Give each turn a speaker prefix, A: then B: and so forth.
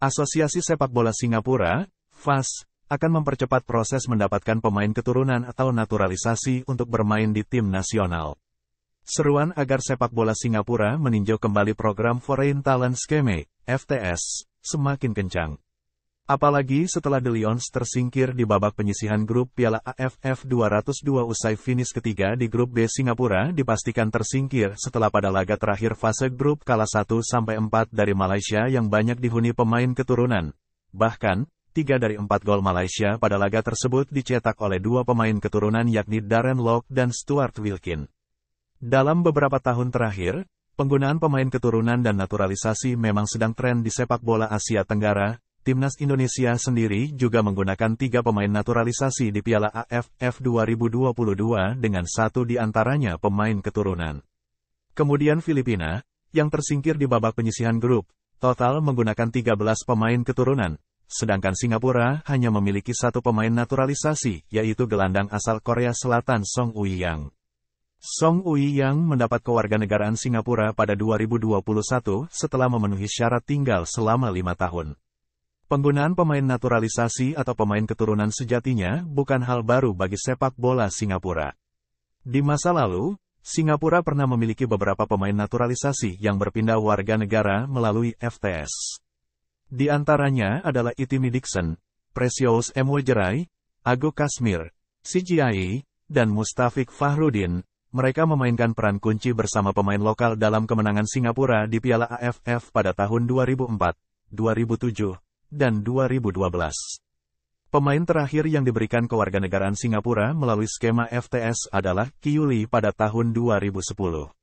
A: Asosiasi Sepak Bola Singapura, FAS, akan mempercepat proses mendapatkan pemain keturunan atau naturalisasi untuk bermain di tim nasional. Seruan agar sepak bola Singapura meninjau kembali program Foreign Talent Scheme, FTS, semakin kencang. Apalagi setelah The Lions tersingkir di babak penyisihan grup Piala AFF 202 usai finish ketiga di grup B Singapura dipastikan tersingkir setelah pada laga terakhir fase grup kalah 1-4 dari Malaysia yang banyak dihuni pemain keturunan. Bahkan, 3 dari 4 gol Malaysia pada laga tersebut dicetak oleh dua pemain keturunan yakni Darren Lock dan Stuart Wilkin. Dalam beberapa tahun terakhir, penggunaan pemain keturunan dan naturalisasi memang sedang tren di sepak bola Asia Tenggara, timnas Indonesia sendiri juga menggunakan tiga pemain naturalisasi di Piala AFF 2022 dengan satu di antaranya pemain keturunan. Kemudian Filipina, yang tersingkir di babak penyisihan grup, total menggunakan 13 pemain keturunan, sedangkan Singapura hanya memiliki satu pemain naturalisasi, yaitu gelandang asal Korea Selatan Song Ui Yang. Song Ui Yang mendapat kewarganegaraan Singapura pada 2021 setelah memenuhi syarat tinggal selama lima tahun. Penggunaan pemain naturalisasi atau pemain keturunan sejatinya bukan hal baru bagi sepak bola Singapura. Di masa lalu, Singapura pernah memiliki beberapa pemain naturalisasi yang berpindah warga negara melalui FTS. Di antaranya adalah Itimi Dixon, Precious Emwejerai, Agu Kasmir, CGI, dan Mustafik Fahrudin. Mereka memainkan peran kunci bersama pemain lokal dalam kemenangan Singapura di Piala AFF pada tahun 2004, 2007, dan 2012. Pemain terakhir yang diberikan kewarganegaraan Singapura melalui skema FTS adalah Kiuli pada tahun 2010.